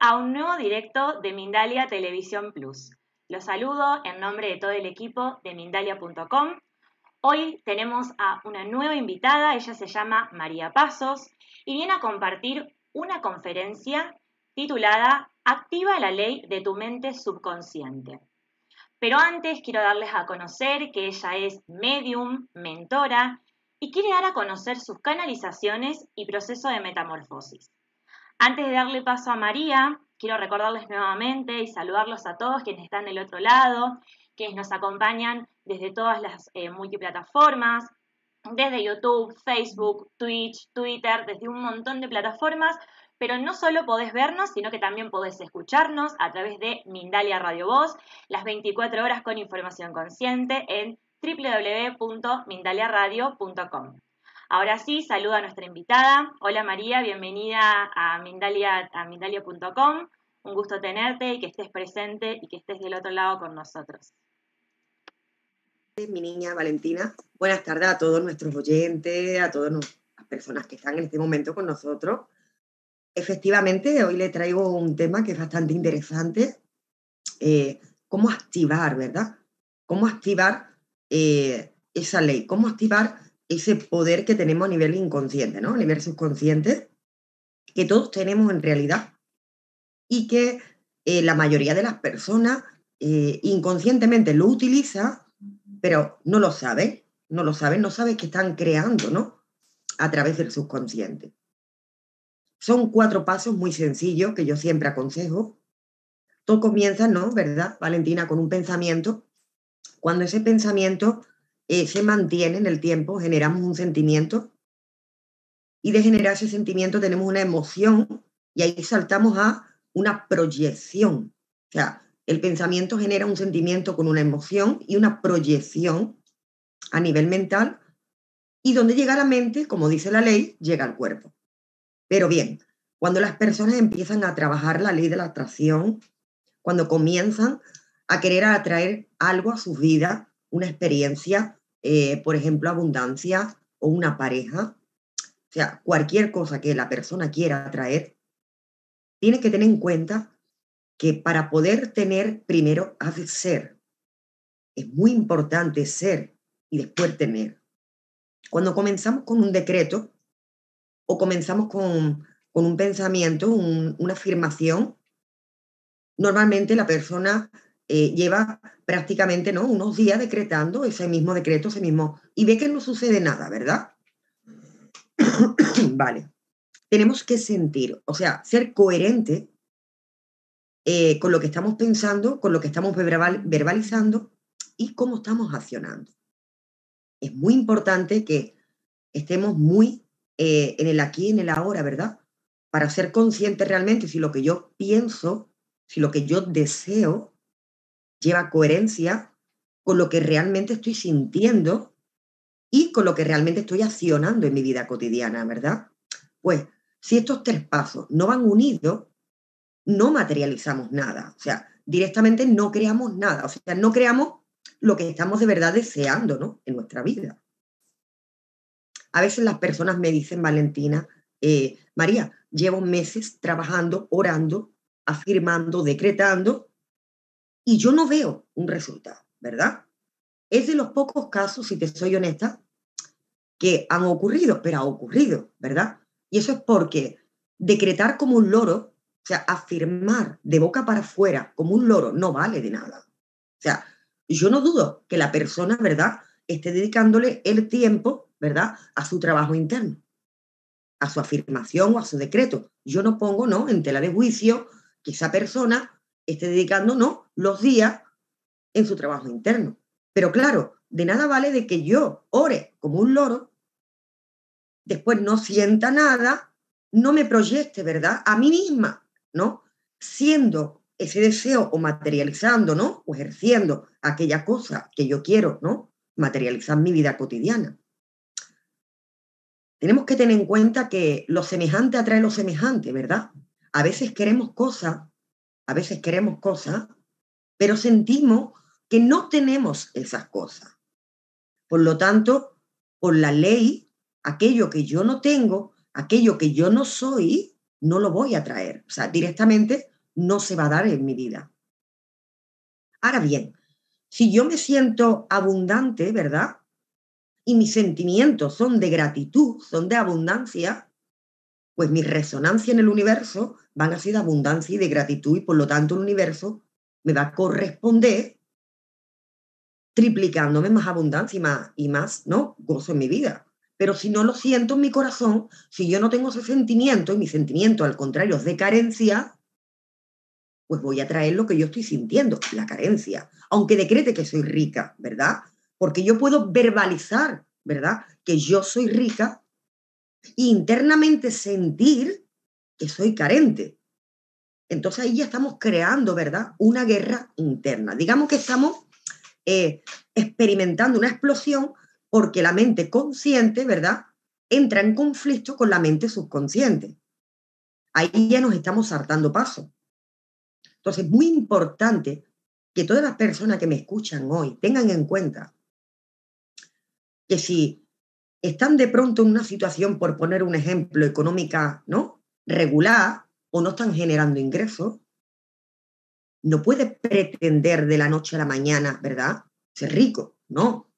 a un nuevo directo de Mindalia Televisión Plus. Los saludo en nombre de todo el equipo de Mindalia.com. Hoy tenemos a una nueva invitada, ella se llama María Pasos y viene a compartir una conferencia titulada Activa la ley de tu mente subconsciente. Pero antes quiero darles a conocer que ella es medium, mentora y quiere dar a conocer sus canalizaciones y proceso de metamorfosis. Antes de darle paso a María, quiero recordarles nuevamente y saludarlos a todos quienes están del otro lado, quienes nos acompañan desde todas las eh, multiplataformas, desde YouTube, Facebook, Twitch, Twitter, desde un montón de plataformas. Pero no solo podés vernos, sino que también podés escucharnos a través de Mindalia Radio Voz, las 24 horas con información consciente en www.mindaliaradio.com. Ahora sí, saludo a nuestra invitada. Hola María, bienvenida a Mindalia, Mindalia.com. Un gusto tenerte y que estés presente y que estés del otro lado con nosotros. Mi niña Valentina, buenas tardes a todos nuestros oyentes, a todas las personas que están en este momento con nosotros. Efectivamente, hoy le traigo un tema que es bastante interesante, eh, cómo activar, ¿verdad? Cómo activar eh, esa ley, cómo activar ese poder que tenemos a nivel inconsciente, ¿no? A nivel subconsciente, que todos tenemos en realidad y que eh, la mayoría de las personas eh, inconscientemente lo utiliza, pero no lo saben, no lo saben, no saben que están creando, ¿no? A través del subconsciente. Son cuatro pasos muy sencillos que yo siempre aconsejo. Todo comienza, ¿no? ¿Verdad, Valentina? Con un pensamiento. Cuando ese pensamiento eh, se mantiene en el tiempo, generamos un sentimiento y de generar ese sentimiento tenemos una emoción y ahí saltamos a una proyección. O sea, el pensamiento genera un sentimiento con una emoción y una proyección a nivel mental y donde llega la mente, como dice la ley, llega al cuerpo. Pero bien, cuando las personas empiezan a trabajar la ley de la atracción, cuando comienzan a querer atraer algo a su vida, una experiencia, eh, por ejemplo, abundancia o una pareja, o sea, cualquier cosa que la persona quiera atraer, tiene que tener en cuenta que para poder tener, primero hace ser. Es muy importante ser y después tener. Cuando comenzamos con un decreto o comenzamos con, un pensamiento, una afirmación, normalmente la persona eh, lleva prácticamente ¿no? unos días decretando ese mismo decreto, ese mismo, y ve que no sucede nada, ¿verdad? vale. Tenemos que sentir, o sea, ser coherente eh, con lo que estamos pensando, con lo que estamos verbalizando y cómo estamos accionando. Es muy importante que estemos muy eh, en el aquí, en el ahora, ¿verdad? Para ser conscientes realmente si lo que yo pienso, si lo que yo deseo lleva coherencia con lo que realmente estoy sintiendo y con lo que realmente estoy accionando en mi vida cotidiana, ¿verdad? Pues si estos tres pasos no van unidos, no materializamos nada, o sea, directamente no creamos nada, o sea, no creamos lo que estamos de verdad deseando ¿no? en nuestra vida. A veces las personas me dicen, Valentina, eh, María, llevo meses trabajando, orando, afirmando, decretando, y yo no veo un resultado, ¿verdad? Es de los pocos casos, si te soy honesta, que han ocurrido, pero ha ocurrido, ¿verdad? Y eso es porque decretar como un loro, o sea, afirmar de boca para afuera como un loro no vale de nada. O sea, yo no dudo que la persona, ¿verdad?, esté dedicándole el tiempo, ¿verdad?, a su trabajo interno, a su afirmación o a su decreto. Yo no pongo, ¿no?, en tela de juicio que esa persona esté dedicando, ¿no?, los días en su trabajo interno. Pero claro, de nada vale de que yo ore como un loro, después no sienta nada, no me proyecte, ¿verdad? A mí misma, ¿no? Siendo ese deseo o materializando, ¿no? O ejerciendo aquella cosa que yo quiero, ¿no? Materializar mi vida cotidiana. Tenemos que tener en cuenta que lo semejante atrae lo semejante, ¿verdad? A veces queremos cosas, a veces queremos cosas pero sentimos que no tenemos esas cosas. Por lo tanto, por la ley, aquello que yo no tengo, aquello que yo no soy, no lo voy a traer. O sea, directamente no se va a dar en mi vida. Ahora bien, si yo me siento abundante, ¿verdad? Y mis sentimientos son de gratitud, son de abundancia, pues mi resonancia en el universo van a ser de abundancia y de gratitud y por lo tanto el universo me va a corresponder triplicándome más abundancia y más, y más ¿no? gozo en mi vida. Pero si no lo siento en mi corazón, si yo no tengo ese sentimiento y mi sentimiento al contrario es de carencia, pues voy a traer lo que yo estoy sintiendo, la carencia. Aunque decrete que soy rica, ¿verdad? Porque yo puedo verbalizar, ¿verdad? Que yo soy rica e internamente sentir que soy carente. Entonces ahí ya estamos creando, ¿verdad? Una guerra interna. Digamos que estamos eh, experimentando una explosión porque la mente consciente, ¿verdad? Entra en conflicto con la mente subconsciente. Ahí ya nos estamos saltando paso. Entonces es muy importante que todas las personas que me escuchan hoy tengan en cuenta que si están de pronto en una situación, por poner un ejemplo, económica, ¿no? Regular, o no están generando ingresos, no puedes pretender de la noche a la mañana, ¿verdad? Ser rico, no.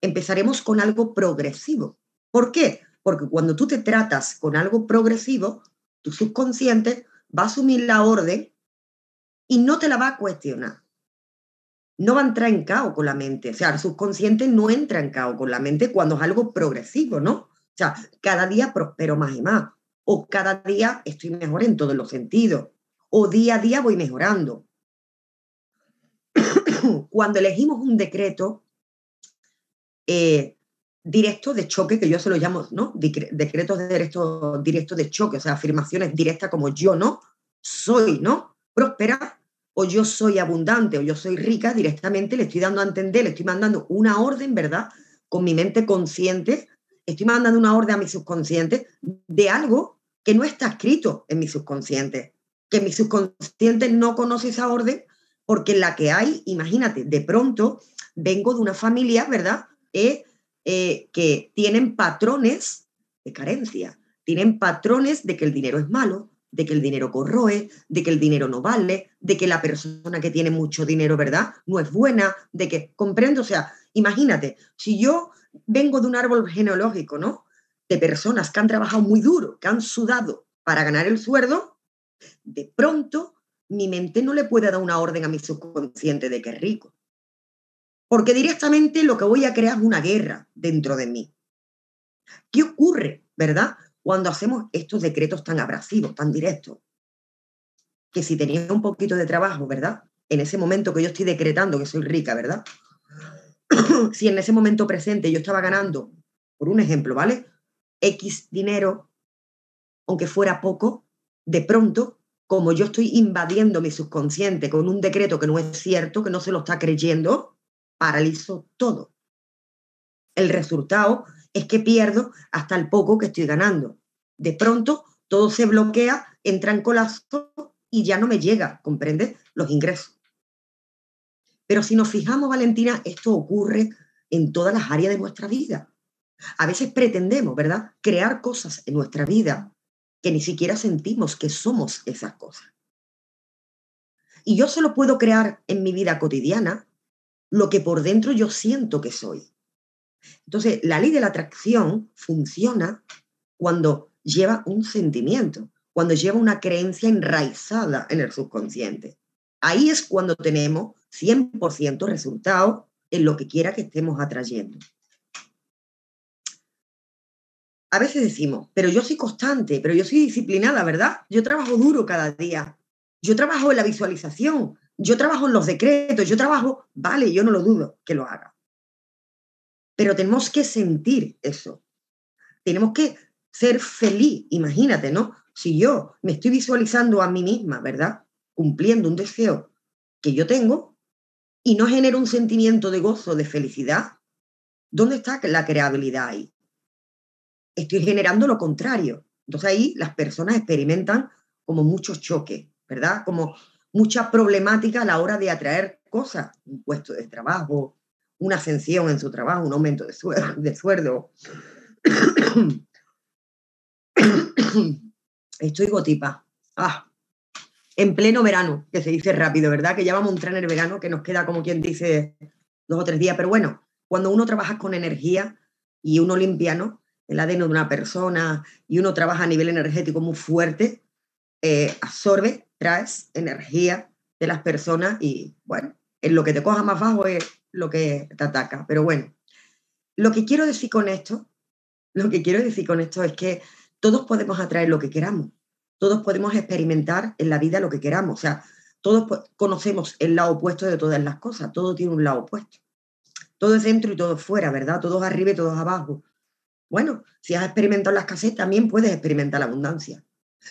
Empezaremos con algo progresivo. ¿Por qué? Porque cuando tú te tratas con algo progresivo, tu subconsciente va a asumir la orden y no te la va a cuestionar. No va a entrar en caos con la mente. O sea, el subconsciente no entra en caos con la mente cuando es algo progresivo, ¿no? O sea, cada día prospero más y más o cada día estoy mejor en todos los sentidos, o día a día voy mejorando. Cuando elegimos un decreto eh, directo de choque, que yo se lo llamo, ¿no? Decretos de directos de choque, o sea, afirmaciones directas como yo, ¿no? Soy, ¿no? Próspera, o yo soy abundante, o yo soy rica, directamente le estoy dando a entender, le estoy mandando una orden, ¿verdad? Con mi mente consciente, estoy mandando una orden a mi subconsciente de algo que no está escrito en mi subconsciente, que mi subconsciente no conoce esa orden porque la que hay, imagínate, de pronto vengo de una familia, ¿verdad? Eh, eh, que tienen patrones de carencia, tienen patrones de que el dinero es malo, de que el dinero corroe, de que el dinero no vale, de que la persona que tiene mucho dinero, ¿verdad? No es buena, de que, comprendo, o sea, imagínate, si yo vengo de un árbol genealógico, ¿no? de personas que han trabajado muy duro, que han sudado para ganar el sueldo, de pronto mi mente no le puede dar una orden a mi subconsciente de que es rico. Porque directamente lo que voy a crear es una guerra dentro de mí. ¿Qué ocurre, verdad, cuando hacemos estos decretos tan abrasivos, tan directos? Que si tenía un poquito de trabajo, ¿verdad? En ese momento que yo estoy decretando que soy rica, ¿verdad? si en ese momento presente yo estaba ganando, por un ejemplo, ¿vale? X dinero, aunque fuera poco, de pronto, como yo estoy invadiendo mi subconsciente con un decreto que no es cierto, que no se lo está creyendo, paralizo todo. El resultado es que pierdo hasta el poco que estoy ganando. De pronto, todo se bloquea, entra en colapso y ya no me llega, ¿comprendes? Los ingresos. Pero si nos fijamos, Valentina, esto ocurre en todas las áreas de nuestra vida. A veces pretendemos, ¿verdad?, crear cosas en nuestra vida que ni siquiera sentimos que somos esas cosas. Y yo solo puedo crear en mi vida cotidiana lo que por dentro yo siento que soy. Entonces, la ley de la atracción funciona cuando lleva un sentimiento, cuando lleva una creencia enraizada en el subconsciente. Ahí es cuando tenemos 100% resultado en lo que quiera que estemos atrayendo a veces decimos, pero yo soy constante, pero yo soy disciplinada, ¿verdad? Yo trabajo duro cada día, yo trabajo en la visualización, yo trabajo en los decretos, yo trabajo, vale, yo no lo dudo que lo haga. Pero tenemos que sentir eso. Tenemos que ser feliz, imagínate, ¿no? Si yo me estoy visualizando a mí misma, ¿verdad? Cumpliendo un deseo que yo tengo y no genero un sentimiento de gozo, de felicidad, ¿dónde está la creabilidad ahí? estoy generando lo contrario. Entonces ahí las personas experimentan como muchos choques, ¿verdad? Como mucha problemática a la hora de atraer cosas, un puesto de trabajo, una ascensión en su trabajo, un aumento de, sueldo, de sueldo. Estoy gotipa. Ah, en pleno verano, que se dice rápido, ¿verdad? Que ya vamos a entrar en el verano, que nos queda como quien dice dos o tres días, pero bueno, cuando uno trabaja con energía y uno limpiano el ADN de una persona y uno trabaja a nivel energético muy fuerte, eh, absorbe, traes energía de las personas y bueno, en lo que te coja más bajo es lo que te ataca. Pero bueno, lo que quiero decir con esto, lo que quiero decir con esto es que todos podemos atraer lo que queramos, todos podemos experimentar en la vida lo que queramos, o sea, todos conocemos el lado opuesto de todas las cosas, todo tiene un lado opuesto. Todo es dentro y todo es fuera, ¿verdad? todos arriba y todos abajo. Bueno, si has experimentado la escasez, también puedes experimentar la abundancia.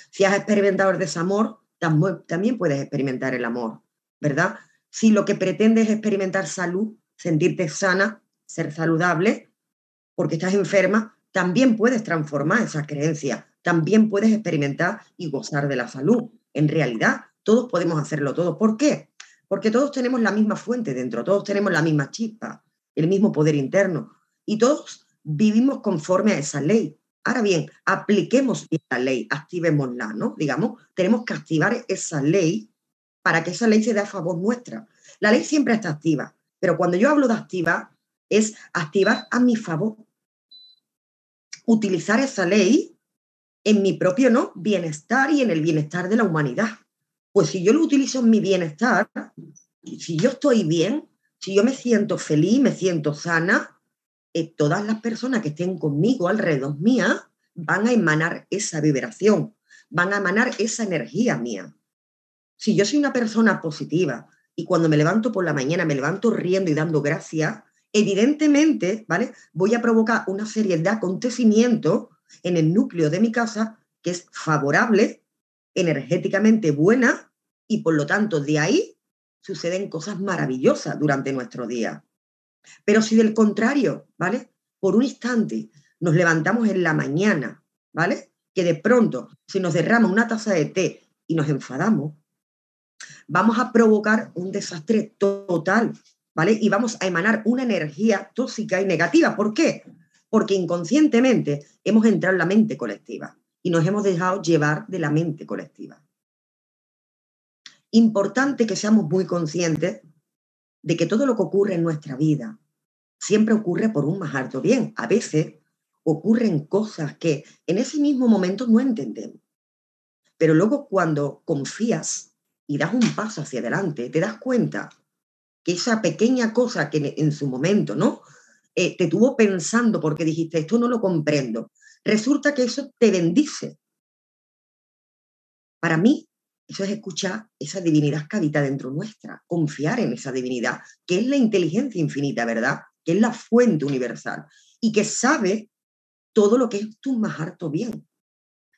Si has experimentado el desamor, también puedes experimentar el amor, ¿verdad? Si lo que pretendes es experimentar salud, sentirte sana, ser saludable, porque estás enferma, también puedes transformar esa creencia, también puedes experimentar y gozar de la salud. En realidad, todos podemos hacerlo, todos. ¿Por qué? Porque todos tenemos la misma fuente dentro, todos tenemos la misma chispa, el mismo poder interno y todos vivimos conforme a esa ley. Ahora bien, apliquemos la ley, activémosla, ¿no? Digamos, tenemos que activar esa ley para que esa ley se dé a favor nuestra. La ley siempre está activa, pero cuando yo hablo de activar, es activar a mi favor. Utilizar esa ley en mi propio ¿no? bienestar y en el bienestar de la humanidad. Pues si yo lo utilizo en mi bienestar, si yo estoy bien, si yo me siento feliz, me siento sana, eh, todas las personas que estén conmigo alrededor mía van a emanar esa vibración, van a emanar esa energía mía. Si yo soy una persona positiva y cuando me levanto por la mañana me levanto riendo y dando gracias, evidentemente, ¿vale? Voy a provocar una serie de acontecimientos en el núcleo de mi casa que es favorable, energéticamente buena y por lo tanto de ahí suceden cosas maravillosas durante nuestro día. Pero si del contrario, ¿vale? Por un instante nos levantamos en la mañana, ¿vale? Que de pronto si nos derrama una taza de té y nos enfadamos, vamos a provocar un desastre total, ¿vale? Y vamos a emanar una energía tóxica y negativa. ¿Por qué? Porque inconscientemente hemos entrado en la mente colectiva y nos hemos dejado llevar de la mente colectiva. Importante que seamos muy conscientes de que todo lo que ocurre en nuestra vida siempre ocurre por un más alto bien. A veces ocurren cosas que en ese mismo momento no entendemos. Pero luego cuando confías y das un paso hacia adelante, te das cuenta que esa pequeña cosa que en su momento, ¿no? Eh, te tuvo pensando porque dijiste, esto no lo comprendo. Resulta que eso te bendice. Para mí, eso es escuchar esa divinidad que habita dentro nuestra, confiar en esa divinidad, que es la inteligencia infinita, ¿verdad? Que es la fuente universal y que sabe todo lo que es tu más harto bien.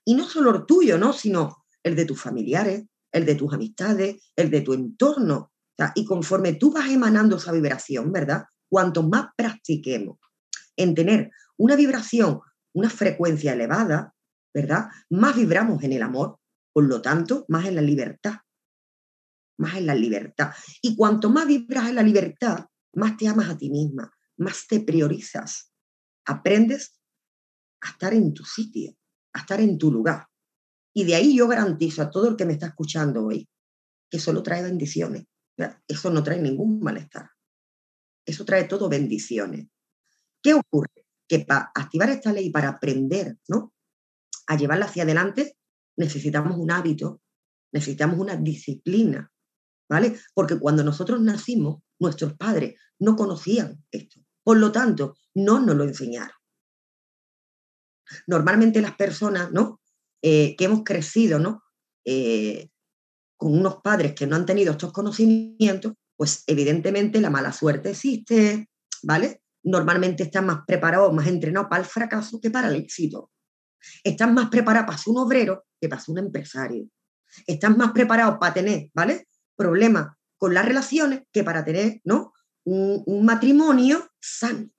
Y no solo el tuyo, ¿no? Sino el de tus familiares, el de tus amistades, el de tu entorno. y conforme tú vas emanando esa vibración, ¿verdad? Cuanto más practiquemos en tener una vibración, una frecuencia elevada, ¿verdad? Más vibramos en el amor, por lo tanto, más en la libertad, más en la libertad. Y cuanto más vibras en la libertad, más te amas a ti misma, más te priorizas, aprendes a estar en tu sitio, a estar en tu lugar. Y de ahí yo garantizo a todo el que me está escuchando hoy que solo trae bendiciones. Eso no trae ningún malestar. Eso trae todo bendiciones. ¿Qué ocurre? Que para activar esta ley, para aprender ¿no? a llevarla hacia adelante, necesitamos un hábito, necesitamos una disciplina, ¿vale? Porque cuando nosotros nacimos, nuestros padres no conocían esto. Por lo tanto, no nos lo enseñaron. Normalmente las personas, ¿no? Eh, que hemos crecido, ¿no? Eh, con unos padres que no han tenido estos conocimientos, pues evidentemente la mala suerte existe, ¿vale? Normalmente están más preparados, más entrenados para el fracaso que para el éxito. Estás más preparado para ser un obrero que para ser un empresario. Estás más preparado para tener, ¿vale? Problemas con las relaciones que para tener, ¿no? Un, matrimonio sano.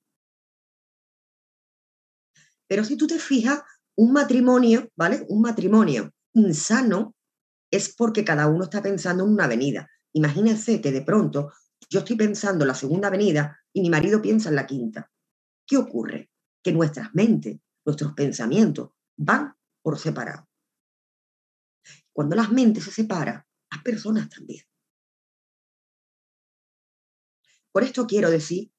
Pero si tú te fijas, un matrimonio, ¿vale? Un matrimonio insano es porque cada uno está pensando en una avenida. Imagínense que de pronto yo estoy pensando en la segunda avenida y mi marido piensa en la quinta. ¿Qué ocurre? Que nuestras mentes nuestros pensamientos, van por separado. Cuando las mentes se separan, las personas también. Por esto quiero decir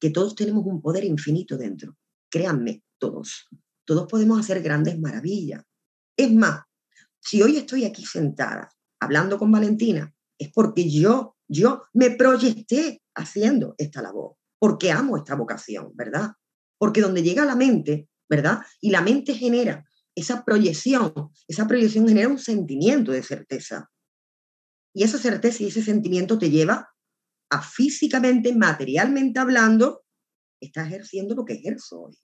que todos tenemos un poder infinito dentro. Créanme, todos. Todos podemos hacer grandes maravillas. Es más, si hoy estoy aquí sentada hablando con Valentina, es porque yo, yo me proyecté haciendo esta labor, porque amo esta vocación, ¿verdad? Porque donde llega la mente, ¿verdad? Y la mente genera esa proyección, esa proyección genera un sentimiento de certeza. Y esa certeza y ese sentimiento te lleva a físicamente, materialmente hablando, está ejerciendo lo que ejerzo hoy.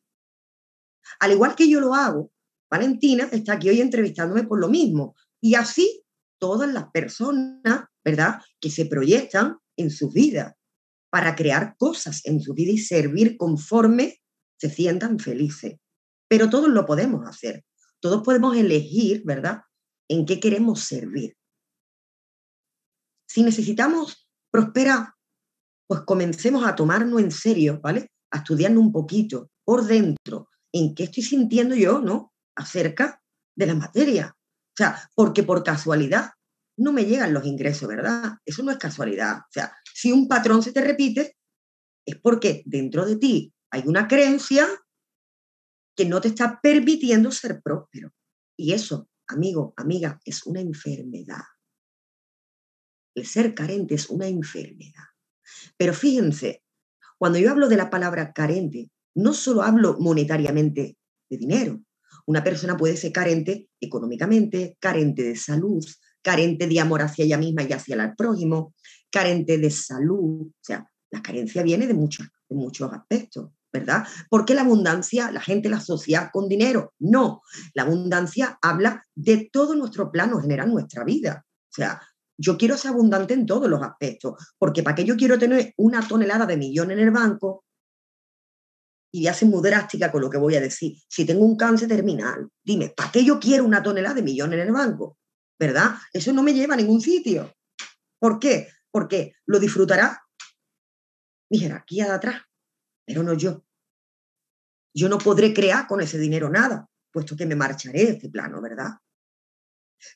Al igual que yo lo hago, Valentina está aquí hoy entrevistándome por lo mismo. Y así todas las personas, ¿verdad?, que se proyectan en su vida para crear cosas en su vida y servir conforme se sientan felices. Pero todos lo podemos hacer. Todos podemos elegir, ¿verdad?, en qué queremos servir. Si necesitamos prosperar, pues comencemos a tomarnos en serio, ¿vale? A estudiarnos un poquito por dentro, en qué estoy sintiendo yo, ¿no? Acerca de la materia. O sea, porque por casualidad no me llegan los ingresos, ¿verdad? Eso no es casualidad. O sea, si un patrón se te repite, es porque dentro de ti hay una creencia que no te está permitiendo ser próspero. Y eso, amigo, amiga, es una enfermedad. El ser carente es una enfermedad. Pero fíjense, cuando yo hablo de la palabra carente, no solo hablo monetariamente de dinero. Una persona puede ser carente económicamente, carente de salud, carente de amor hacia ella misma y hacia el prójimo, carente de salud. O sea, la carencia viene de muchos, de muchos aspectos. ¿verdad? Porque la abundancia la gente la asocia con dinero. No, la abundancia habla de todo nuestro plano general, nuestra vida. O sea, yo quiero ser abundante en todos los aspectos, porque ¿para qué yo quiero tener una tonelada de millón en el banco? Y ya a muy drástica con lo que voy a decir. Si tengo un cáncer terminal, dime, ¿para qué yo quiero una tonelada de millón en el banco? ¿Verdad? Eso no me lleva a ningún sitio. ¿Por qué? Porque lo disfrutará mi jerarquía de atrás, pero no yo. Yo no podré crear con ese dinero nada, puesto que me marcharé de este plano, ¿verdad?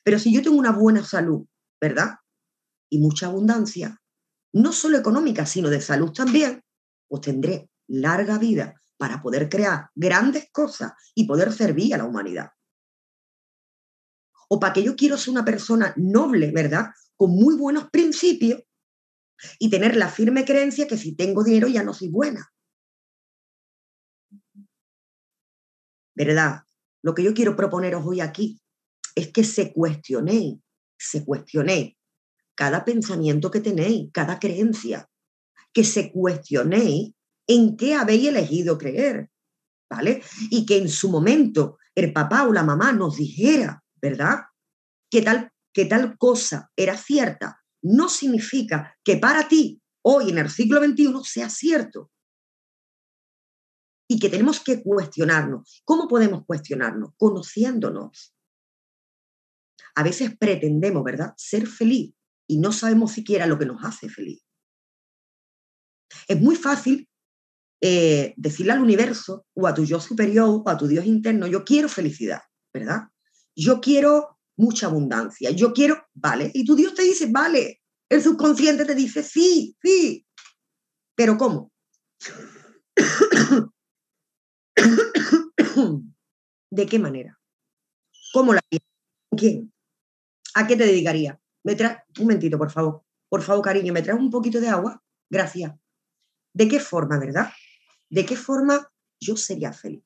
Pero si yo tengo una buena salud, ¿verdad? Y mucha abundancia, no solo económica, sino de salud también, pues tendré larga vida para poder crear grandes cosas y poder servir a la humanidad. O para que yo quiero ser una persona noble, ¿verdad? Con muy buenos principios y tener la firme creencia que si tengo dinero ya no soy buena. ¿verdad? Lo que yo quiero proponeros hoy aquí es que se cuestionéis, se cuestionéis cada pensamiento que tenéis, cada creencia, que se cuestionéis en qué habéis elegido creer, ¿vale? Y que en su momento el papá o la mamá nos dijera, ¿verdad? Que tal, que tal cosa era cierta, no significa que para ti hoy en el siglo XXI sea cierto y que tenemos que cuestionarnos. ¿Cómo podemos cuestionarnos? Conociéndonos. A veces pretendemos, ¿verdad?, ser feliz y no sabemos siquiera lo que nos hace feliz. Es muy fácil eh, decirle al universo o a tu yo superior o a tu Dios interno, yo quiero felicidad, ¿verdad? Yo quiero mucha abundancia, yo quiero, vale, y tu Dios te dice, vale, el subconsciente te dice, sí, sí, pero ¿cómo? ¿De qué manera? ¿Cómo la ¿Quién? ¿A qué te dedicaría? ¿Me Un momentito, por favor. Por favor, cariño, ¿me traes un poquito de agua? Gracias. ¿De qué forma, verdad? ¿De qué forma yo sería feliz?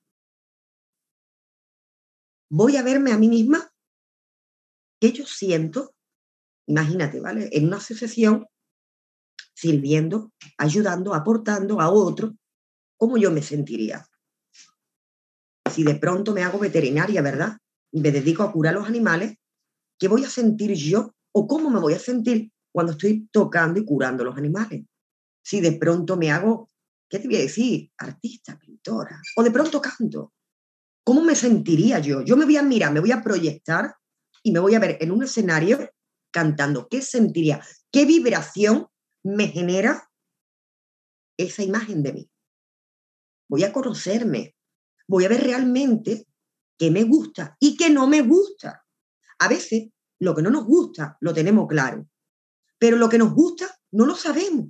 Voy a verme a mí misma que yo siento, imagínate, ¿vale? En una asociación, sirviendo, ayudando, aportando a otro, ¿cómo yo me sentiría? si de pronto me hago veterinaria, ¿verdad? Y me dedico a curar los animales, ¿qué voy a sentir yo o cómo me voy a sentir cuando estoy tocando y curando los animales? Si de pronto me hago, ¿qué te voy a decir? Artista, pintora, o de pronto canto. ¿Cómo me sentiría yo? Yo me voy a mirar, me voy a proyectar y me voy a ver en un escenario cantando. ¿Qué sentiría? ¿Qué vibración me genera esa imagen de mí? Voy a conocerme, voy a ver realmente qué me gusta y qué no me gusta. A veces lo que no nos gusta lo tenemos claro, pero lo que nos gusta no lo sabemos.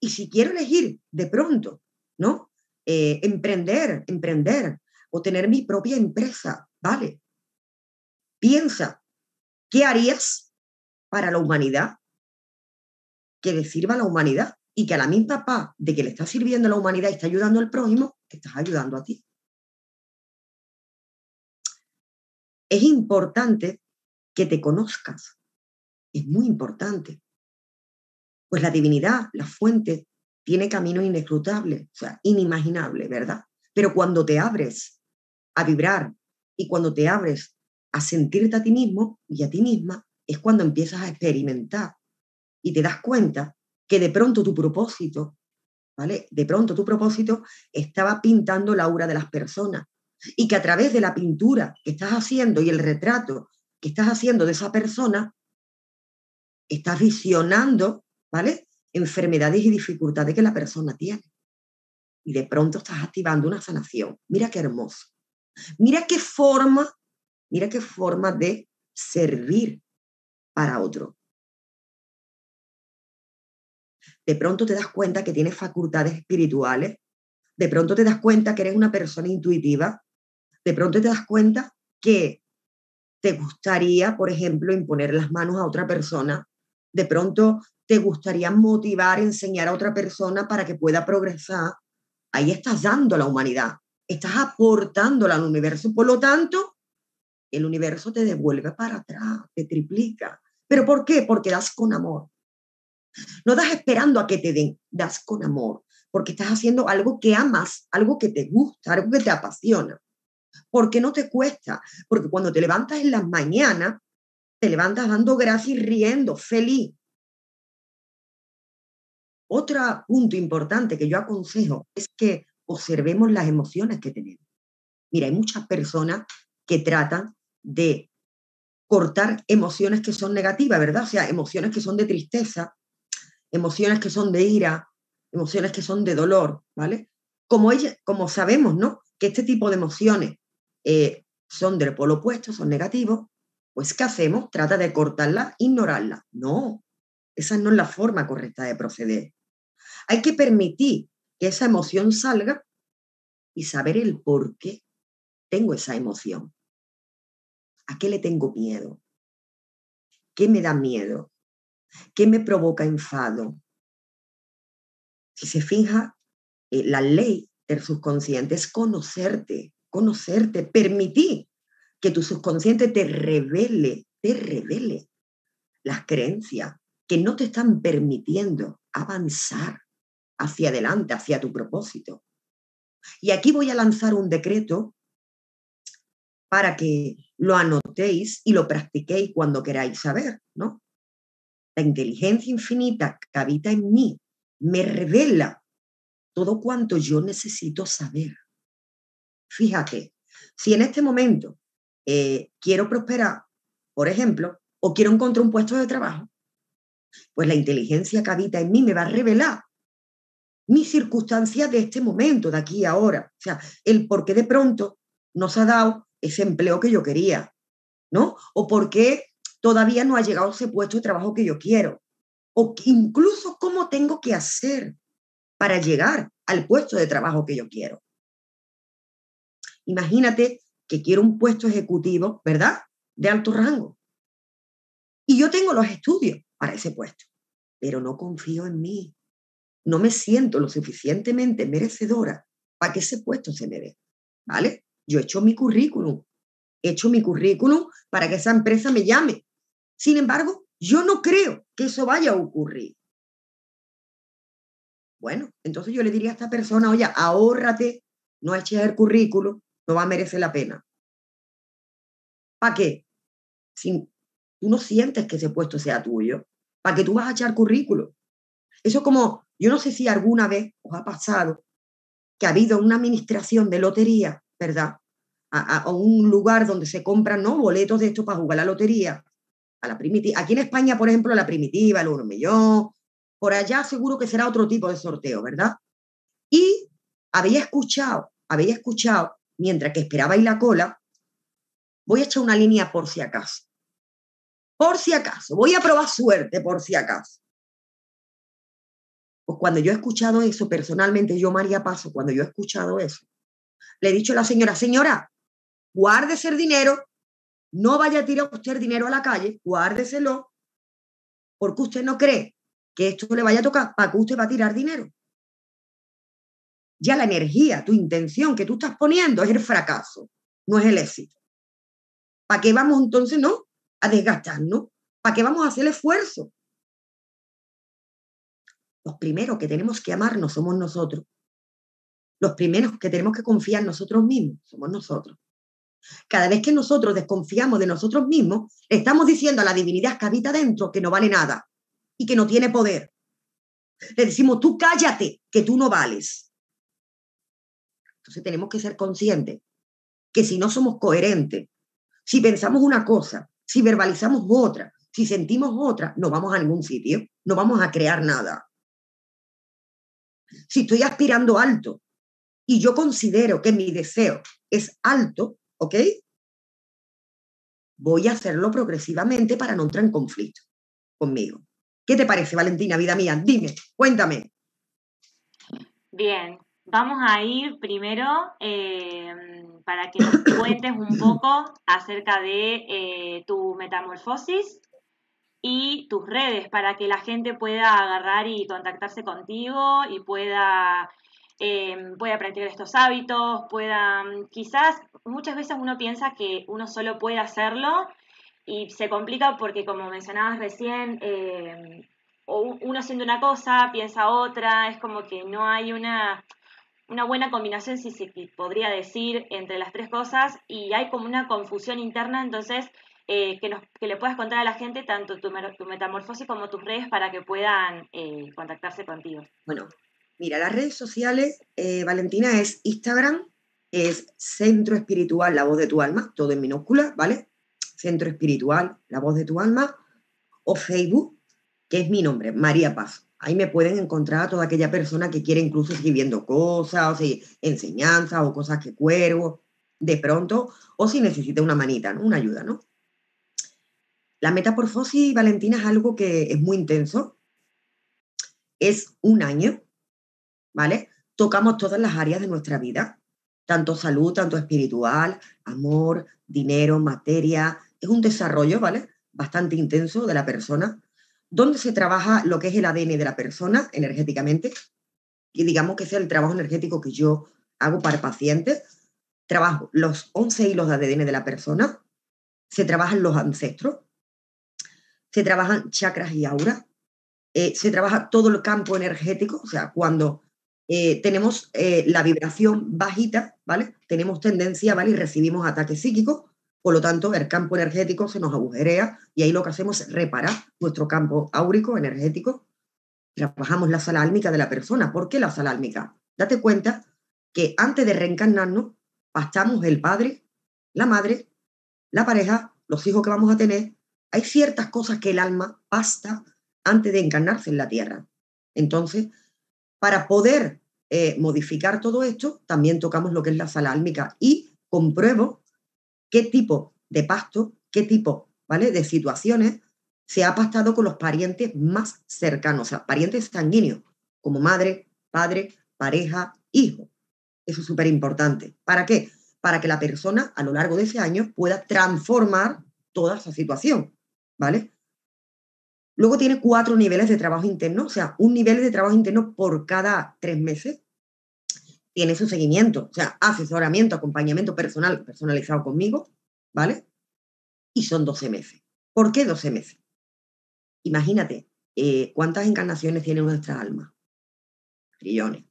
Y si quiero elegir de pronto, ¿no? Eh, emprender, emprender o tener mi propia empresa, ¿vale? Piensa, ¿qué harías para la humanidad? Que le sirva a la humanidad y que a la misma paz de que le estás sirviendo a la humanidad y está ayudando al prójimo, te estás ayudando a ti. Es importante que te conozcas, es muy importante. Pues la divinidad, la fuente, tiene caminos inescrutable, o sea, inimaginable, ¿verdad? Pero cuando te abres a vibrar y cuando te abres a sentirte a ti mismo y a ti misma, es cuando empiezas a experimentar y te das cuenta que de pronto tu propósito, ¿vale? De pronto tu propósito estaba pintando la aura de las personas y que a través de la pintura que estás haciendo y el retrato que estás haciendo de esa persona, estás visionando, ¿vale? Enfermedades y dificultades que la persona tiene. Y de pronto estás activando una sanación. Mira qué hermoso. Mira qué forma, mira qué forma de servir para otro. de pronto te das cuenta que tienes facultades espirituales, de pronto te das cuenta que eres una persona intuitiva, de pronto te das cuenta que te gustaría, por ejemplo, imponer las manos a otra persona, de pronto te gustaría motivar, enseñar a otra persona para que pueda progresar, ahí estás dando a la humanidad, estás aportándola al universo, por lo tanto, el universo te devuelve para atrás, te triplica. ¿Pero por qué? Porque das con amor, no das esperando a que te den, das con amor, porque estás haciendo algo que amas, algo que te gusta, algo que te apasiona. Porque no te cuesta, porque cuando te levantas en las mañanas, te levantas dando gracias y riendo, feliz. Otro punto importante que yo aconsejo es que observemos las emociones que tenemos. Mira, hay muchas personas que tratan de cortar emociones que son negativas, ¿verdad? O sea, emociones que son de tristeza, emociones que son de ira, emociones que son de dolor, ¿vale? Como, sabemos, ¿no? Que este tipo de emociones eh, son del polo opuesto, son negativos, pues ¿qué hacemos? Trata de cortarla, ignorarla. No, esa no es la forma correcta de proceder. Hay que permitir que esa emoción salga y saber el por qué tengo esa emoción. ¿A qué le tengo miedo? ¿Qué me da miedo? ¿Qué me provoca enfado? Si se fija, eh, la ley del subconsciente es conocerte, conocerte, permitir que tu subconsciente te revele, te revele las creencias que no te están permitiendo avanzar hacia adelante, hacia tu propósito. Y aquí voy a lanzar un decreto para que lo anotéis y lo practiquéis cuando queráis saber, ¿no? La inteligencia infinita que habita en mí me revela todo cuanto yo necesito saber. Fíjate, si en este momento eh, quiero prosperar, por ejemplo, o quiero encontrar un puesto de trabajo, pues la inteligencia que habita en mí me va a revelar mis circunstancias de este momento, de aquí a ahora. O sea, el por qué de pronto nos ha dado ese empleo que yo quería, ¿no? O por qué todavía no ha llegado ese puesto de trabajo que yo quiero, o incluso cómo tengo que hacer para llegar al puesto de trabajo que yo quiero. Imagínate que quiero un puesto ejecutivo, ¿verdad? De alto rango. Y yo tengo los estudios para ese puesto, pero no confío en mí. No me siento lo suficientemente merecedora para que ese puesto se me dé, ¿vale? Yo he hecho mi currículum, he hecho mi currículum para que esa empresa me llame, sin embargo, yo no creo que eso vaya a ocurrir. Bueno, entonces yo le diría a esta persona, oye, ahórrate, no eches el currículo, no va a merecer la pena. ¿Para qué? Si tú no sientes que ese puesto sea tuyo, ¿para qué tú vas a echar currículo? Eso es como, yo no sé si alguna vez os ha pasado que ha habido una administración de lotería, ¿verdad? A, un lugar donde se compran ¿no? boletos de esto para jugar la lotería a la primitiva. Aquí en España, por ejemplo, la primitiva, el millón por allá seguro que será otro tipo de sorteo, ¿verdad? Y había escuchado, había escuchado, mientras que esperaba esperabais la cola, voy a echar una línea por si acaso. Por si acaso, voy a probar suerte por si acaso. Pues cuando yo he escuchado eso personalmente, yo María Paso, cuando yo he escuchado eso, le he dicho a la señora, señora, guarde ese dinero no vaya a tirar usted dinero a la calle, guárdeselo, porque usted no cree que esto le vaya a tocar para que usted va a tirar dinero. Ya la energía, tu intención que tú estás poniendo es el fracaso, no es el éxito. ¿Para qué vamos entonces, no? A desgastarnos. ¿Para qué vamos a hacer el esfuerzo? Los primeros que tenemos que amarnos somos nosotros. Los primeros que tenemos que confiar en nosotros mismos somos nosotros. Cada vez que nosotros desconfiamos de nosotros mismos, estamos diciendo a la divinidad que habita dentro que no vale nada y que no tiene poder. Le decimos, tú cállate, que tú no vales. Entonces tenemos que ser conscientes que si no somos coherentes, si pensamos una cosa, si verbalizamos otra, si sentimos otra, no vamos a ningún sitio, no vamos a crear nada. Si estoy aspirando alto y yo considero que mi deseo es alto, ¿ok? Voy a hacerlo progresivamente para no entrar en conflicto conmigo. ¿Qué te parece, Valentina, vida mía? Dime, cuéntame. Bien, vamos a ir primero em, para que nos cuentes un poco acerca de eh, tu metamorfosis y tus redes para que la gente pueda agarrar y contactarse contigo y pueda eh, pueda practicar estos hábitos, puedan quizás muchas veces uno piensa que uno solo puede hacerlo y se complica porque como mencionabas recién, eh, uno haciendo una cosa, piensa otra, es como que no hay una, una buena combinación, si se podría decir, entre las tres cosas y hay como una confusión interna, entonces... Eh, que, nos, que, le puedas contar a la gente tanto tu, tu metamorfosis como tus redes para que puedan eh, contactarse contigo. Bueno, Mira, las redes sociales, eh, Valentina, es Instagram, es Centro Espiritual, la voz de tu alma, todo en minúscula, ¿vale? Centro Espiritual, la voz de tu alma, o Facebook, que es mi nombre, María Paz. Ahí me pueden encontrar a toda aquella persona que quiere incluso viendo cosas, o enseñanzas o cosas que cuervo, de pronto, o si necesita una manita, una ayuda, ¿no? La metamorfosis, Valentina, es algo que es muy intenso. Es un año ¿vale? Tocamos todas las áreas de nuestra vida, tanto salud, tanto espiritual, amor, dinero, materia. Es un desarrollo, ¿vale? Bastante intenso de la persona, donde se trabaja lo que es el ADN de la persona energéticamente, y digamos que sea el trabajo energético que yo hago para pacientes. Trabajo los 11 hilos de ADN de la persona, se trabajan los ancestros, se trabajan chakras y aura eh, se trabaja todo el campo energético, o sea, cuando eh, tenemos eh, la vibración bajita, ¿vale? Tenemos tendencia, ¿vale? Y recibimos ataques psíquicos, por lo tanto, el campo energético se nos agujerea y ahí lo que hacemos es reparar nuestro campo áurico energético. Trabajamos la sala álmica de la persona. ¿Por qué la sala Date cuenta que antes de reencarnarnos, pastamos el padre, la madre, la pareja, los hijos que vamos a tener. Hay ciertas cosas que el alma pasta antes de encarnarse en la tierra. Entonces, para poder eh, modificar todo esto, también tocamos lo que es la sala y compruebo qué tipo de pasto, qué tipo ¿vale? de situaciones se ha pastado con los parientes más cercanos, o sea, parientes sanguíneos, como madre, padre, pareja, hijo. Eso es súper importante. ¿Para qué? Para que la persona a lo largo de ese año pueda transformar toda esa situación, ¿vale? Luego tiene cuatro niveles de trabajo interno, o sea, un nivel de trabajo interno por cada tres meses. Tiene su seguimiento, o sea, asesoramiento, acompañamiento personal, personalizado conmigo, ¿vale? Y son 12 meses. ¿Por qué 12 meses? Imagínate, eh, ¿cuántas encarnaciones tiene nuestra alma? Trillones.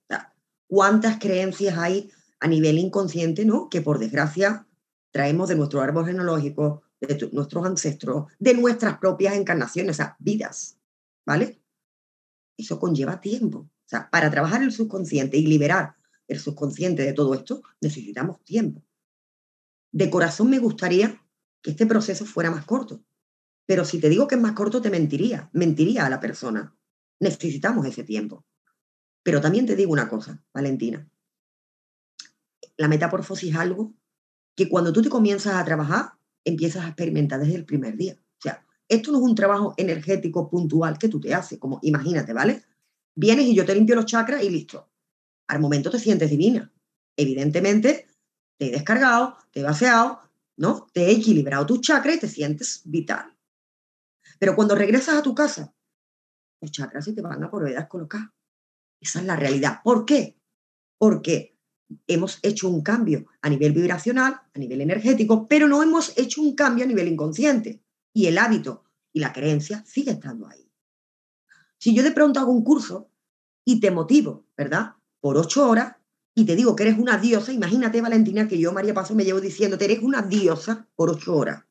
¿Cuántas creencias hay a nivel inconsciente, ¿no? Que por desgracia traemos de nuestro árbol genológico, de nuestros ancestros, de nuestras propias encarnaciones, o sea, vidas, ¿vale? Eso conlleva tiempo. O sea, para trabajar el subconsciente y liberar el subconsciente de todo esto, necesitamos tiempo. De corazón me gustaría que este proceso fuera más corto, pero si te digo que es más corto, te mentiría, mentiría a la persona. Necesitamos ese tiempo. Pero también te digo una cosa, Valentina. La metamorfosis es algo que cuando tú te comienzas a trabajar, empiezas a experimentar desde el primer día. O sea, esto no es un trabajo energético puntual que tú te haces, como imagínate, ¿vale? Vienes y yo te limpio los chakras y listo. Al momento te sientes divina. Evidentemente, te he descargado, te he vaciado, ¿no? Te he equilibrado tus chakras y te sientes vital. Pero cuando regresas a tu casa, los chakras se te van a por colocar. Esa es la realidad. ¿Por qué? Porque hemos hecho un cambio a nivel vibracional, a nivel energético, pero no hemos hecho un cambio a nivel inconsciente. Y el hábito y la creencia sigue estando ahí. Si yo de pronto hago un curso y te motivo, ¿verdad? Por ocho horas y te digo que eres una diosa, imagínate Valentina que yo, María Paso, me llevo diciéndote, eres una diosa por ocho horas,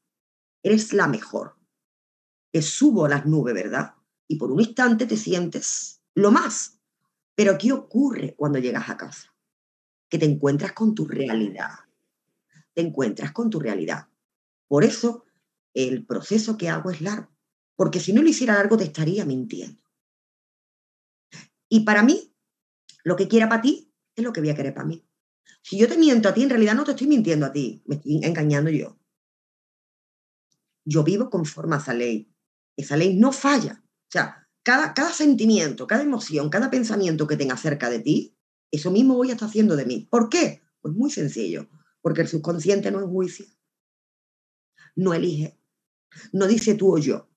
eres la mejor. Te subo a las nubes, ¿verdad? Y por un instante te sientes lo más. Pero ¿qué ocurre cuando llegas a casa? que te encuentras con tu realidad. Te encuentras con tu realidad. Por eso el proceso que hago es largo, porque si no lo hiciera largo te estaría mintiendo. Y para mí, lo que quiera para ti es lo que voy a querer para mí. Si yo te miento a ti, en realidad no te estoy mintiendo a ti, me estoy engañando yo. Yo vivo conforme a esa ley. Esa ley no falla. O sea, cada, cada sentimiento, cada emoción, cada pensamiento que tenga cerca de ti, eso mismo voy está haciendo de mí. ¿Por qué? Pues muy sencillo, porque el subconsciente no es juicio. no elige, no dice tú o yo.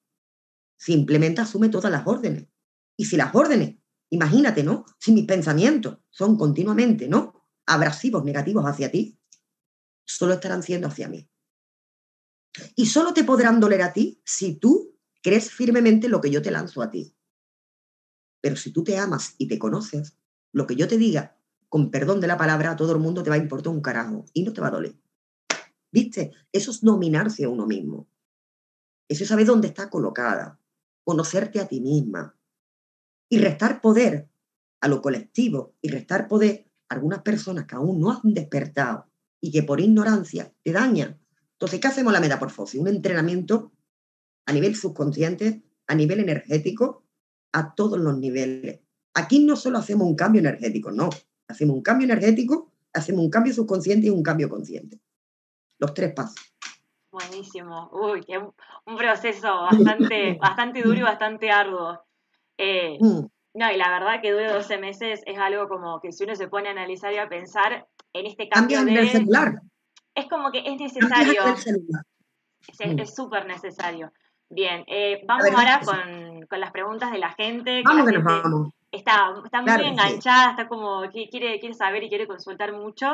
Simplemente asume todas las órdenes. Y si las órdenes, imagínate, ¿no? Si mis pensamientos son continuamente, ¿no? Abrasivos, negativos hacia ti, solo estarán siendo hacia mí. Y solo te podrán doler a ti si tú crees firmemente lo que yo te lanzo a ti. Pero si tú te amas y te conoces, lo que yo te diga, con perdón de la palabra, a todo el mundo te va a importar un carajo y no te va a doler. ¿Viste? Eso es nominarse a uno mismo. Eso es saber dónde está colocada, conocerte a ti misma y restar poder a lo colectivo y restar poder a algunas personas que aún no han despertado y que por ignorancia te dañan. Entonces, ¿qué hacemos la metaporfosis? Un entrenamiento a nivel subconsciente, a nivel energético, a todos los niveles. Aquí no solo hacemos un cambio energético, no. Hacemos un cambio energético, hacemos un cambio subconsciente y un cambio consciente. Los tres pasos. Buenísimo. Uy, qué un proceso bastante, mm. bastante duro y bastante arduo. Eh, mm. No, y la verdad que dure 12 meses es algo como que si uno se pone a analizar y a pensar en este cambio celular. Es como que es necesario. Es mm. súper necesario. Bien, eh, vamos ahora con, las preguntas de la gente. Vamos que nos vamos está, muy enganchada, está como quiere, quiere saber y quiere consultar mucho.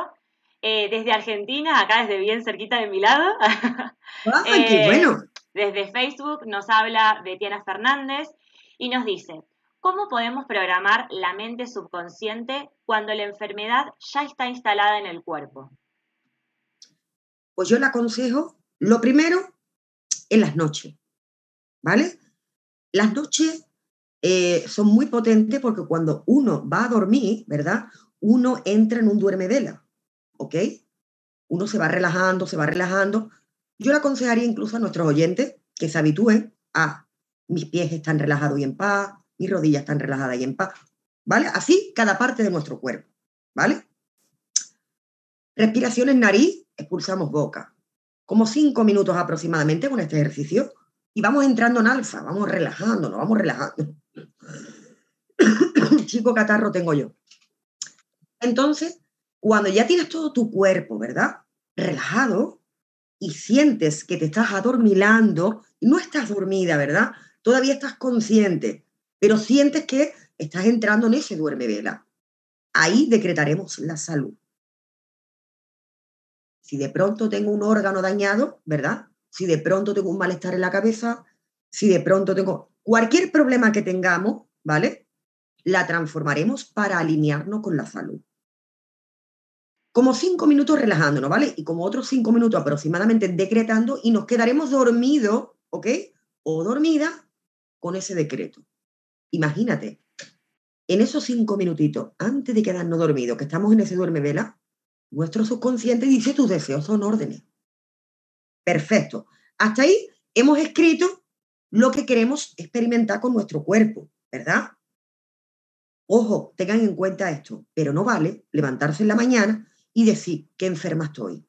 Eh, desde Argentina, acá desde bien cerquita de mi lado. Eh, bueno! Desde Facebook nos habla Betiana Fernández y nos dice, ¿cómo podemos programar la mente subconsciente cuando la enfermedad ya está instalada en el cuerpo? Pues yo le aconsejo, lo primero, en las noches, ¿vale? Las noches eh, son muy potentes porque cuando uno va a dormir, ¿verdad? Uno entra en un duerme vela, ¿ok? Uno se va relajando, se va relajando. Yo le aconsejaría incluso a nuestros oyentes que se habitúen a mis pies están relajados y en paz, mis rodillas están relajadas y en paz, ¿vale? Así cada parte de nuestro cuerpo, ¿vale? Respiraciones nariz, expulsamos boca. Como cinco minutos aproximadamente con este ejercicio y vamos entrando en alfa, vamos relajándonos, vamos relajando chico catarro tengo yo. Entonces, cuando ya tienes todo tu cuerpo, ¿verdad? Relajado y sientes que te estás adormilando, no estás dormida, ¿verdad? Todavía estás consciente, pero sientes que estás entrando en ese duerme vela. Ahí decretaremos la salud. Si de pronto tengo un órgano dañado, ¿verdad? Si de pronto tengo un malestar en la cabeza, si de pronto tengo Cualquier problema que tengamos, ¿vale? La transformaremos para alinearnos con la salud. Como cinco minutos relajándonos, ¿vale? Y como otros cinco minutos aproximadamente decretando y nos quedaremos dormidos, ¿ok? O dormida con ese decreto. Imagínate, en esos cinco minutitos, antes de quedarnos dormidos, que estamos en ese duerme vela, nuestro subconsciente dice tus deseos son órdenes. Perfecto. Hasta ahí hemos escrito lo que queremos experimentar con nuestro cuerpo, ¿verdad? Ojo, tengan en cuenta esto, pero no vale levantarse en la mañana y decir qué enferma estoy.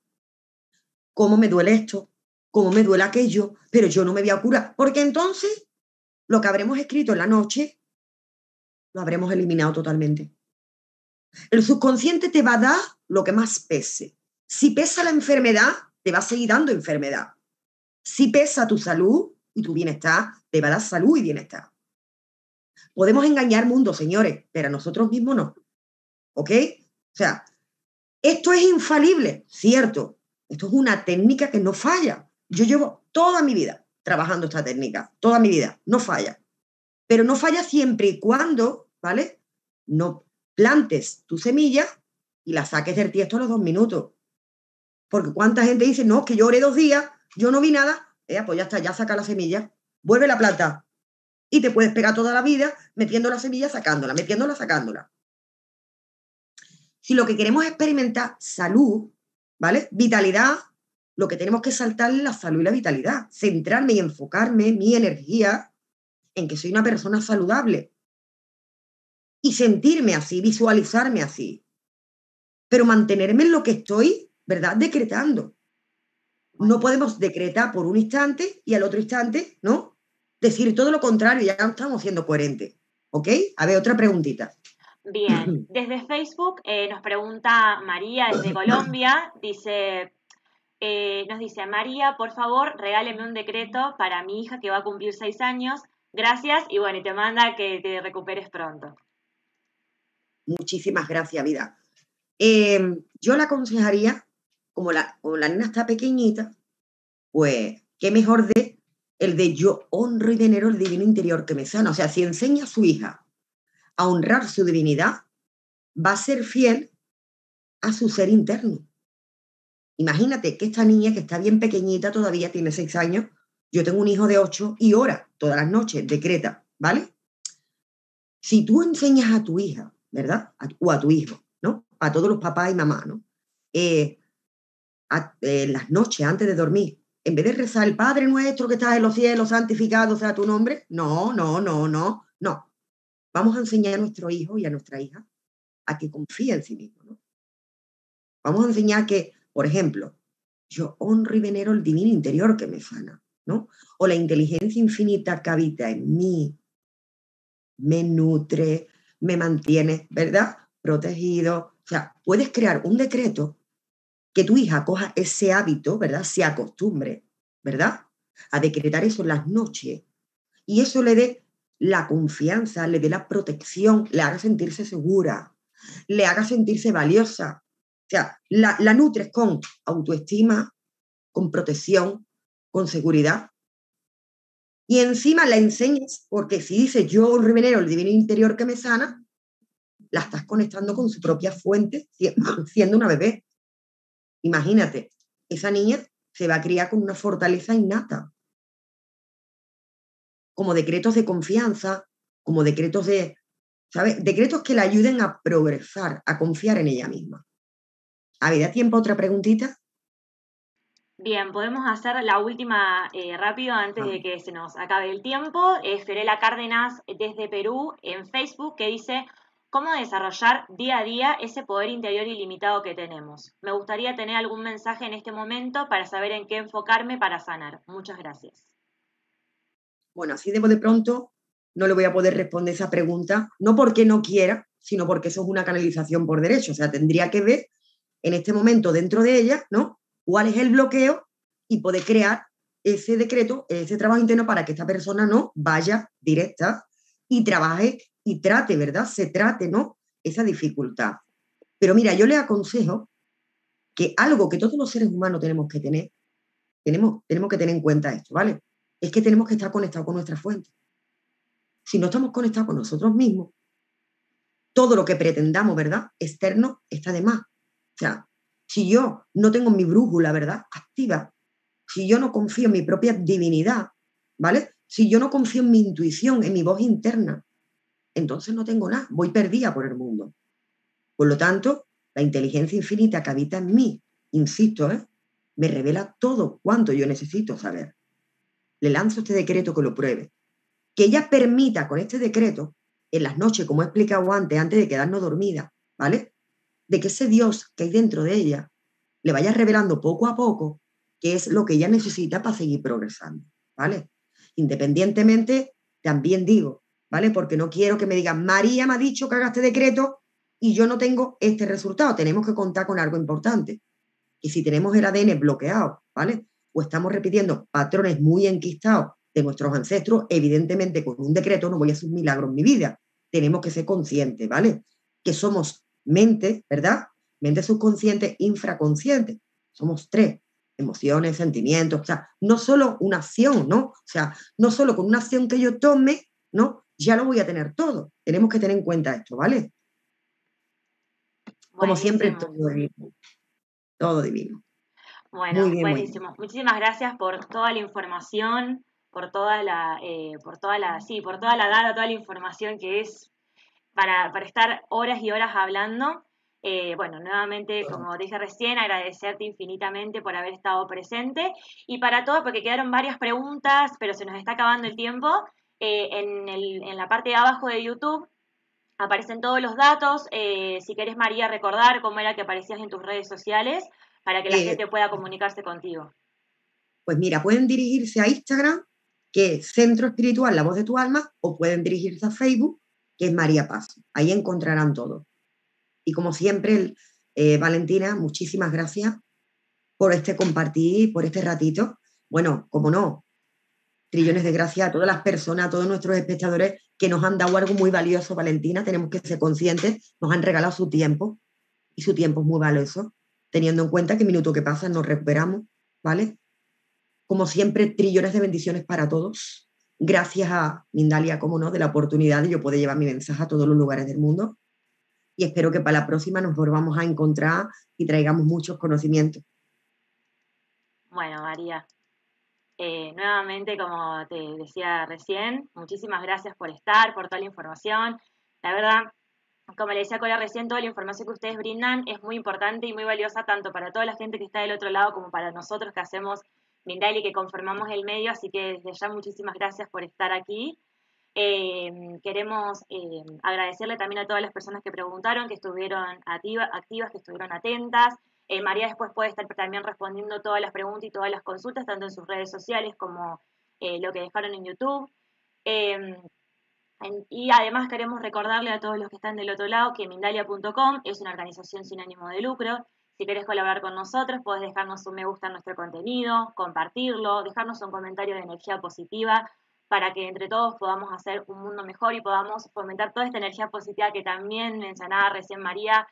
¿Cómo me duele esto? ¿Cómo me duele aquello? Pero yo no me voy a curar, porque entonces lo que habremos escrito en la noche lo habremos eliminado totalmente. El subconsciente te va a dar lo que más pese. Si pesa la enfermedad, te va a seguir dando enfermedad. Si pesa tu salud, y tu bienestar te va a dar salud y bienestar. Podemos engañar mundo, señores, pero a nosotros mismos no. ¿Ok? O sea, esto es infalible, cierto. Esto es una técnica que no falla. Yo llevo toda mi vida trabajando esta técnica, toda mi vida, no falla. Pero no falla siempre y cuando, ¿vale? No plantes tu semilla y la saques del tiesto a los dos minutos. Porque cuánta gente dice, no, que yo dos días, yo no vi nada, ¿eh? pues ya está, ya saca la semilla, vuelve la planta. Y te puedes pegar toda la vida metiendo la semilla, sacándola, metiéndola, sacándola. Si lo que queremos es experimentar salud, ¿vale? Vitalidad, lo que tenemos que saltar es la salud y la vitalidad. Centrarme y enfocarme mi energía en que soy una persona saludable. Y sentirme así, visualizarme así. Pero mantenerme en lo que estoy, ¿verdad? Decretando no podemos decretar por un instante y al otro instante, ¿no? Decir todo lo contrario, ya no estamos siendo coherentes. ¿Ok? A ver, otra preguntita. Bien, desde Facebook eh, nos pregunta María desde Colombia, dice, eh, nos dice, María, por favor, regáleme un decreto para mi hija que va a cumplir seis años. Gracias y bueno, y te manda que te recuperes pronto. Muchísimas gracias, vida. Em, yo la aconsejaría como la, como está pequeñita, pues qué mejor de el de yo honro y venero el divino interior que me sana. O sea, si enseña a su hija a honrar su divinidad, va a ser fiel a su ser interno. Imagínate que esta niña que está bien pequeñita, todavía tiene seis años, yo tengo un hijo de ocho y ora todas las noches, decreta, ¿vale? Si tú enseñas a tu hija, ¿verdad? o a tu hijo, ¿no? A todos los papás y mamás, ¿no? Eh, eh, las noches antes de dormir, en vez de rezar el Padre nuestro que está en los cielos, santificado sea tu nombre, no, no, no, no, no. Vamos a enseñar a nuestro hijo y a nuestra hija a que confíe en sí mismo. ¿no? Vamos a enseñar que, por ejemplo, yo honro y venero el divino interior que me sana, ¿no? O la inteligencia infinita que habita en mí, me nutre, me mantiene, ¿verdad? Protegido. O sea, puedes crear un decreto que tu hija coja ese hábito, ¿verdad? Se acostumbre, ¿verdad? A decretar eso en las noches. Y eso le dé la confianza, le dé la protección, le haga sentirse segura, le haga sentirse valiosa. O sea, la, nutres con autoestima, con protección, con seguridad. Y encima la enseñas, porque si dices yo revenero el divino interior que me sana, la estás conectando con su propia fuente siendo una bebé. Imagínate, esa niña se va a criar con una fortaleza innata, como decretos de confianza, como decretos de, ¿sabes? Decretos que la ayuden a progresar, a confiar en ella misma. ¿Había tiempo a otra preguntita? Bien, podemos hacer la última eh, rápido antes de que se nos acabe el tiempo. Es eh, Ferela Cárdenas desde Perú en Facebook que dice, cómo desarrollar día a día ese poder interior ilimitado que tenemos. Me gustaría tener algún mensaje en este momento para saber en qué enfocarme para sanar. Muchas gracias. Bueno, así debo de pronto no le voy a poder responder esa pregunta, no porque no quiera, sino porque eso es una canalización por derecho. O sea, tendría que ver en este momento dentro de ella, ¿no? ¿Cuál es el bloqueo y poder crear ese decreto, ese trabajo interno para que esta persona no vaya directa y trabaje y trate, ¿verdad? Se trate, ¿no? Esa dificultad. Pero mira, yo le aconsejo que algo que todos los seres humanos tenemos que tener, tenemos, tenemos que tener en cuenta esto, ¿vale? Es que tenemos que estar conectados con nuestra fuente. Si no estamos conectados con nosotros mismos, todo lo que pretendamos, ¿verdad? Externo está de más. O sea, si yo no tengo mi brújula, ¿verdad? Activa, si yo no confío en mi propia divinidad, ¿vale? Si yo no confío en mi intuición, en mi voz interna, entonces no tengo nada, voy perdida por el mundo. Por lo tanto, la inteligencia infinita que habita en mí, insisto, ¿eh? me revela todo cuanto yo necesito saber. Le lanzo este decreto que lo pruebe. Que ella permita con este decreto, en las noches, como he explicado antes, antes de quedarnos dormida, ¿vale? De que ese Dios que hay dentro de ella le vaya revelando poco a poco qué es lo que ella necesita para seguir progresando, ¿vale? Independientemente, también digo, ¿vale? Porque no quiero que me digan, María me ha dicho que haga este decreto y yo no tengo este resultado. Tenemos que contar con algo importante. Y si tenemos el ADN bloqueado, ¿vale? O estamos repitiendo patrones muy enquistados de nuestros ancestros, evidentemente con un decreto no voy a hacer un milagro en mi vida. Tenemos que ser conscientes, ¿vale? Que somos mente, ¿verdad? Mente subconsciente, infraconsciente. Somos tres, emociones, sentimientos, o sea, no solo una acción, ¿no? O sea, no solo con una acción que yo tome, ¿no? ya lo voy a tener todo. Tenemos que tener en cuenta esto, ¿vale? Como siempre, todo divino. Todo divino. Bueno, buenísimo. Muchísimas gracias por toda la información, por toda la, eh, por toda la, sí, por toda la data, toda la información que es para, estar horas y horas hablando. Eh, bueno, nuevamente, como dije recién, agradecerte infinitamente por haber estado presente. Y para todo, porque quedaron varias preguntas, pero se nos está acabando el tiempo, eh, en, la parte de abajo de YouTube aparecen todos los datos. Eh, si querés, María, recordar cómo era que aparecías en tus redes sociales para que la eh, gente pueda comunicarse contigo. Pues mira, pueden dirigirse a Instagram, que es Centro Espiritual, la voz de tu alma, o pueden dirigirse a Facebook, que es María Paz. Ahí encontrarán todo. Y como siempre, Valentina, muchísimas gracias por este compartir, por este ratito. Bueno, como no, trillones de gracias a todas las personas, a todos nuestros espectadores que nos han dado algo muy valioso, Valentina, tenemos que ser conscientes, nos han regalado su tiempo y su tiempo es muy valioso, teniendo en cuenta que minuto que pasa nos recuperamos, ¿vale? Como siempre, trillones de bendiciones para todos. Gracias a Mindalia, como no, de la oportunidad de yo poder llevar mi mensaje a todos los lugares del mundo. Y espero que para la próxima nos volvamos a encontrar y traigamos muchos conocimientos. Bueno, María, eh, nuevamente, como te decía recién, muchísimas gracias por estar, por toda la información. La verdad, como le decía Cora recién, toda la información que ustedes brindan es muy importante y muy valiosa tanto para toda la gente que está del otro lado como para nosotros que hacemos Mindal y que conformamos el medio. Así que desde ya muchísimas gracias por estar aquí. Eh, queremos eh, agradecerle también a todas las personas que preguntaron, que estuvieron activas, que estuvieron atentas. Eh, María después puede estar también respondiendo todas las preguntas y todas las consultas, tanto en sus redes sociales como eh, lo que dejaron en YouTube. Em, y además queremos recordarle a todos los que están del otro lado que Mindalia.com es una organización sin ánimo de lucro. Si querés colaborar con nosotros, podés dejarnos un me gusta en nuestro contenido, compartirlo, dejarnos un comentario de energía positiva para que entre todos podamos hacer un mundo mejor y podamos fomentar toda esta energía positiva que también mencionaba recién María,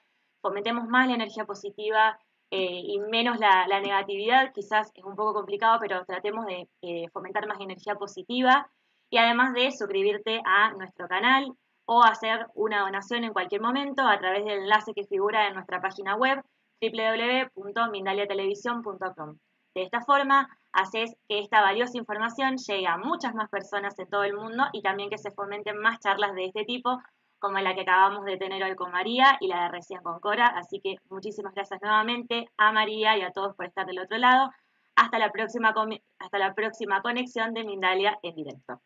fomentemos más la energía positiva eh, y menos la, negatividad, quizás es un poco complicado, pero tratemos de eh, fomentar más energía positiva y además de suscribirte a nuestro canal o hacer una donación en cualquier momento a través del enlace que figura en nuestra página web www.mindaliatelevisión.com. De esta forma, haces que esta valiosa información llegue a muchas más personas en todo el mundo y también que se fomenten más charlas de este tipo como la que acabamos de tener hoy con María y la de recién con Cora. Así que muchísimas gracias nuevamente a María y a todos por estar del otro lado. Hasta la próxima, hasta la próxima conexión de Mindalia en directo.